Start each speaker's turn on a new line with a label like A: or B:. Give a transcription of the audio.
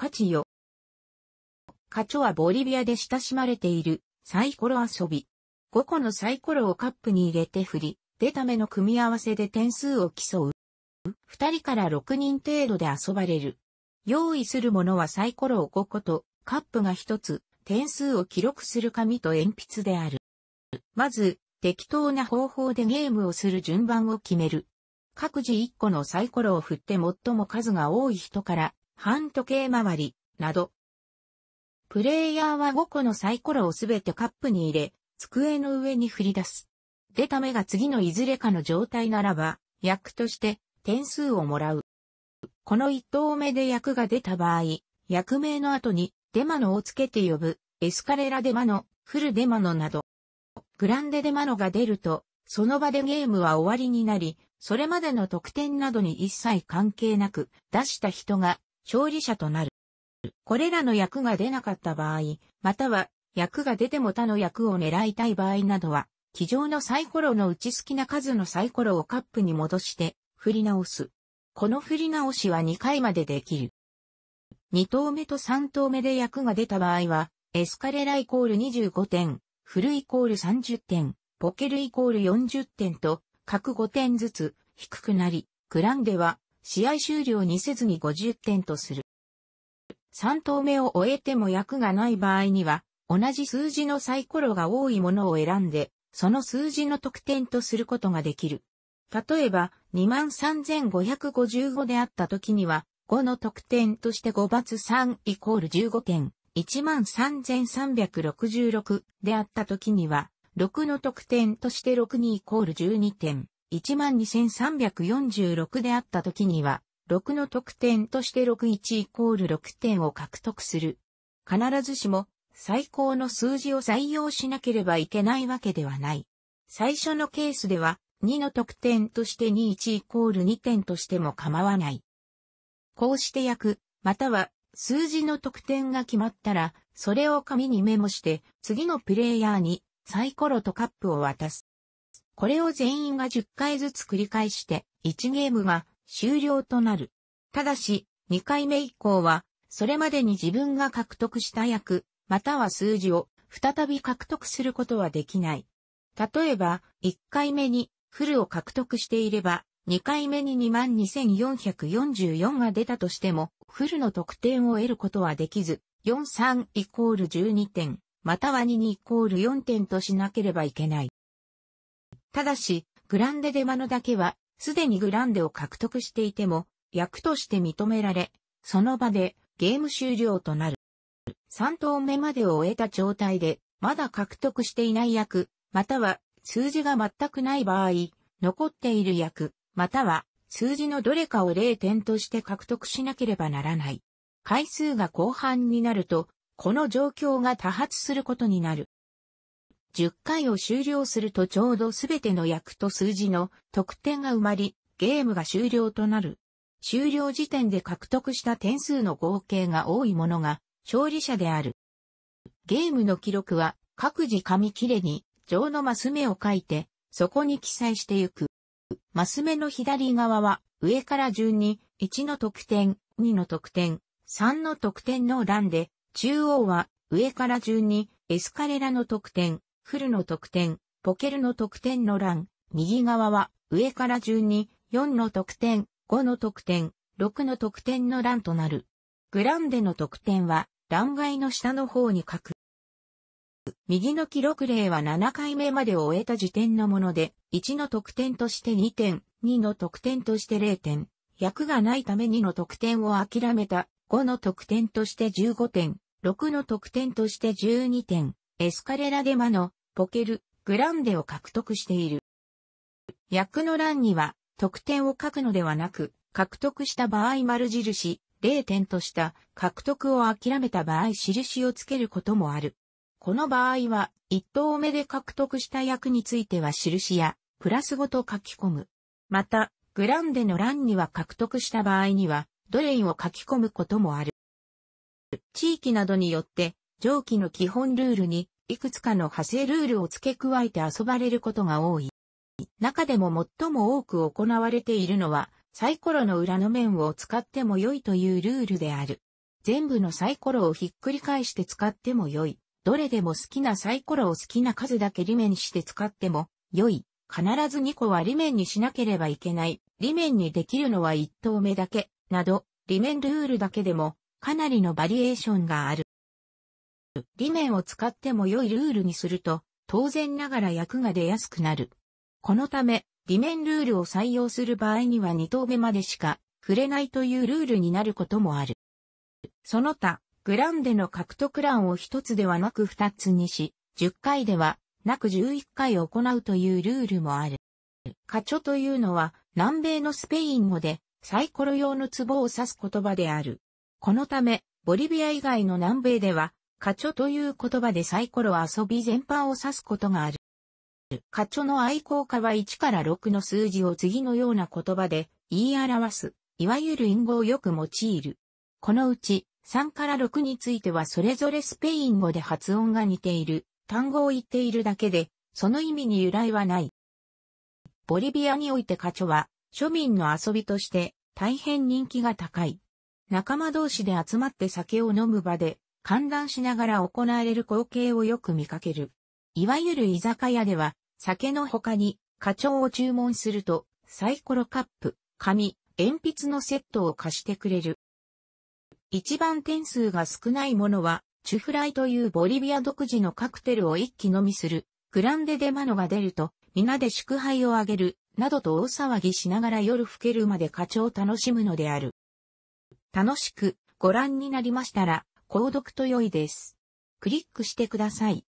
A: カチヨ。カチョはボリビアで親しまれているサイコロ遊び。5個のサイコロをカップに入れて振り、出た目の組み合わせで点数を競う。2人から6人程度で遊ばれる。用意するものはサイコロを5個と、カップが1つ、点数を記録する紙と鉛筆である。まず、適当な方法でゲームをする順番を決める。各自1個のサイコロを振って最も数が多い人から半時計回り、など。プレイヤーは5個のサイコロをすべてカップに入れ、机の上に振り出す。出た目が次のいずれかの状態ならば、役として点数をもらう。この1投目で役が出た場合、役名の後にデマノをつけて呼ぶ、エスカレラデマノ、フルデマノなど。グランデデマノが出ると、その場でゲームは終わりになり、それまでの得点などに一切関係なく、出した人が勝利者となる。これらの役が出なかった場合、または役が出ても他の役を狙いたい場合などは、机上のサイコロのうち好きな数のサイコロをカップに戻して振り直す。この振り直しは2回までできる。2投目と3投目で役が出た場合は、エスカレライコール25点、フルイコール30点、ポケルイコール40点と、各5点ずつ低くなり、クランでは試合終了にせずに50点とする。3投目を終えても役がない場合には、同じ数字のサイコロが多いものを選んで、その数字の得点とすることができる。例えば、23,555であった時には、5の得点として5罰3イコール15点、13,366であった時には、6の得点として62イコール12点、12,346であった時には、6の得点として61イコール6点を獲得する。必ずしも最高の数字を採用しなければいけないわけではない。最初のケースでは2の得点として21イコール2点としても構わない。こうして訳、または数字の得点が決まったら、それを紙にメモして次のプレイヤーにサイコロとカップを渡す。これを全員が10回ずつ繰り返して、1ゲームが終了となる。ただし、2回目以降は、それまでに自分が獲得した役、または数字を再び獲得することはできない。例えば、1回目にフルを獲得していれば、2回目に22,444が出たとしても、フルの得点を得ることはできず、43イコール12点、または22イコール4点としなければいけない。ただし、グランデ・デ・マノだけは、すでにグランデを獲得していても、役として認められ、その場でゲーム終了となる。3投目までを終えた状態で、まだ獲得していない役、または数字が全くない場合、残っている役、または数字のどれかを0点として獲得しなければならない。回数が後半になると、この状況が多発することになる。10回を終了するとちょうどすべての役と数字の得点が埋まり、ゲームが終了となる。終了時点で獲得した点数の合計が多いものが勝利者である。ゲームの記録は各自紙切れに上のマス目を書いてそこに記載していく。マス目の左側は上から順に1の得点、2の得点、3の得点の欄で中央は上から順にエスカレラの得点、フルの得点、ポケルの得点の欄、右側は上から順に4の得点、5の得点、6の得点の欄となる。グランデの得点は欄外の下の方に書く。右の記録例は7回目までを終えた時点のもので、1の得点として2点、2の得点として0点、役がないため2の得点を諦めた、5の得点として15点、6の得点として12点、エスカレラデマのポケル、グランデを獲得している。役の欄には、得点を書くのではなく、獲得した場合丸印、0点とした獲得を諦めた場合印をつけることもある。この場合は、1投目で獲得した役については印や、プラスごと書き込む。また、グランデの欄には獲得した場合には、ドレインを書き込むこともある。地域などによって、上記の基本ルールにいくつかの派生ルールを付け加えて遊ばれることが多い。中でも最も多く行われているのは、サイコロの裏の面を使っても良いというルールである。全部のサイコロをひっくり返して使っても良い。どれでも好きなサイコロを好きな数だけ裏面にして使っても良い。必ず2個は裏面にしなければいけない。裏面にできるのは1投目だけ、など、裏面ルールだけでも、かなりのバリエーションがある。理念を使っても良いルールにすると、当然ながら役が出やすくなる。このため、理念ルールを採用する場合には二等目までしか触れないというルールになることもある。その他、グランデの獲得欄を一つではなく二つにし、十回ではなく十一回行うというルールもある。カチョというのは南米のスペイン語でサイコロ用の壺を指す言葉である。このため、ボリビア以外の南米ではカチョという言葉でサイコロ遊び全般を指すことがある。カチョの愛好家は1から6の数字を次のような言葉で言い表す、いわゆる隠語をよく用いる。このうち、3から6についてはそれぞれスペイン語で発音が似ている、単語を言っているだけで、その意味に由来はない。ボリビアにおいてカチョは、庶民の遊びとして大変人気が高い。仲間同士で集まって酒を飲む場で、観覧しながら行われる光景をよく見かける。いわゆる居酒屋では、酒の他に、課長を注文すると、サイコロカップ、紙、鉛筆のセットを貸してくれる。一番点数が少ないものは、チュフライというボリビア独自のカクテルを一気飲みする、グランデデマノが出ると、皆で祝杯をあげる、などと大騒ぎしながら夜更けるまで課長を楽しむのである。楽しくご覧になりましたら、購読と良いです。クリックしてください。